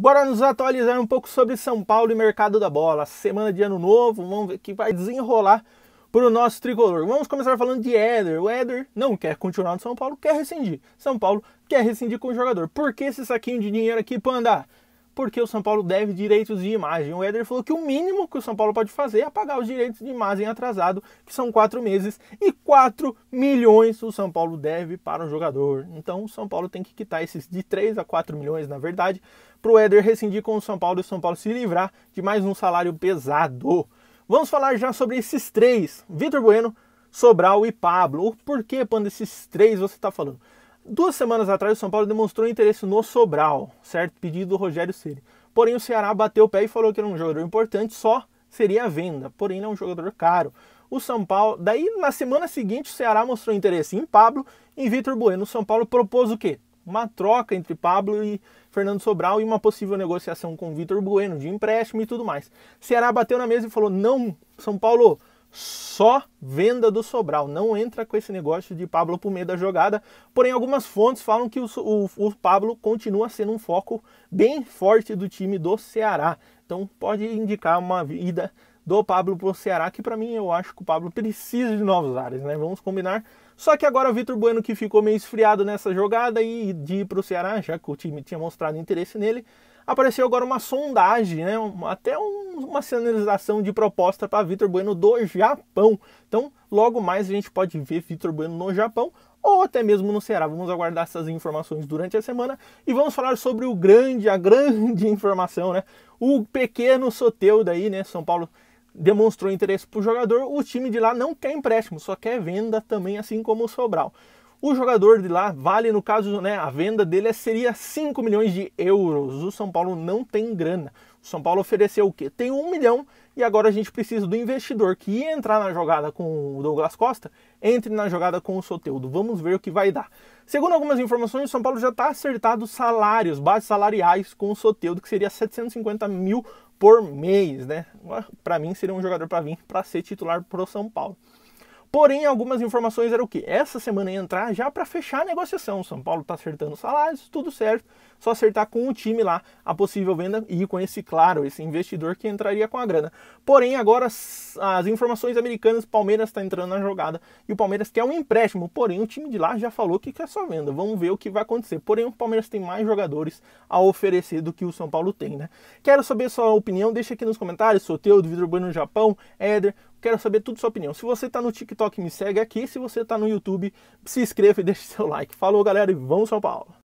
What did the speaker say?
Bora nos atualizar um pouco sobre São Paulo e mercado da bola. Semana de ano novo, vamos ver o que vai desenrolar para o nosso tricolor. Vamos começar falando de Éder. O Éder não quer continuar no São Paulo, quer rescindir. São Paulo quer rescindir com o jogador. Por que esse saquinho de dinheiro aqui, Panda? porque o São Paulo deve direitos de imagem. O Éder falou que o mínimo que o São Paulo pode fazer é pagar os direitos de imagem atrasado, que são quatro meses, e 4 milhões o São Paulo deve para o jogador. Então o São Paulo tem que quitar esses de 3 a 4 milhões, na verdade, para o Éder rescindir com o São Paulo e o São Paulo se livrar de mais um salário pesado. Vamos falar já sobre esses três: Vitor Bueno, Sobral e Pablo. Por que, quando esses três você está falando? Duas semanas atrás, o São Paulo demonstrou interesse no Sobral, certo? Pedido do Rogério Ceni. Porém, o Ceará bateu o pé e falou que era um jogador importante, só seria a venda. Porém, não é um jogador caro. O São Paulo. Daí, na semana seguinte, o Ceará mostrou interesse em Pablo e em Vitor Bueno. O São Paulo propôs o quê? Uma troca entre Pablo e Fernando Sobral e uma possível negociação com Vitor Bueno de empréstimo e tudo mais. O Ceará bateu na mesa e falou: não, São Paulo, só venda do Sobral. Não entra com esse negócio de Pablo por meio da jogada. Porém, algumas fontes falam que o, o, o Pablo continua sendo um foco bem forte do time do Ceará. Então, pode indicar uma vida do Pablo para o Ceará, que para mim eu acho que o Pablo precisa de novos áreas, né? Vamos combinar. Só que agora o Vitor Bueno, que ficou meio esfriado nessa jogada e de ir para o Ceará, já que o time tinha mostrado interesse nele, apareceu agora uma sondagem, né? Até um uma sinalização de proposta para Vitor Bueno do Japão. Então, logo mais a gente pode ver Vitor Bueno no Japão ou até mesmo no Ceará. Vamos aguardar essas informações durante a semana e vamos falar sobre o grande, a grande informação, né? O pequeno Soteudo aí, né? São Paulo demonstrou interesse por jogador. O time de lá não quer empréstimo, só quer venda também, assim como o Sobral. O jogador de lá vale, no caso, né, a venda dele seria 5 milhões de euros. O São Paulo não tem grana. São Paulo ofereceu o quê? Tem um milhão e agora a gente precisa do investidor que ia entrar na jogada com o Douglas Costa, entre na jogada com o Soteudo. Vamos ver o que vai dar. Segundo algumas informações, o São Paulo já está acertado salários, bases salariais com o Soteudo, que seria 750 mil por mês, né? Para mim seria um jogador para vir para ser titular pro São Paulo. Porém, algumas informações eram o que? Essa semana ia entrar já para fechar a negociação. O São Paulo está acertando salários, tudo certo. Só acertar com o time lá a possível venda e com esse, claro, esse investidor que entraria com a grana. Porém, agora as, as informações americanas, Palmeiras está entrando na jogada e o Palmeiras quer um empréstimo. Porém, o time de lá já falou que quer só venda. Vamos ver o que vai acontecer. Porém, o Palmeiras tem mais jogadores a oferecer do que o São Paulo tem, né? Quero saber sua opinião, deixa aqui nos comentários. Soteu do Vitor Bueno no Japão, Éder, Quero saber tudo sua opinião. Se você está no TikTok, me segue aqui. Se você está no YouTube, se inscreva e deixe seu like. Falou, galera, e vamos São Paulo!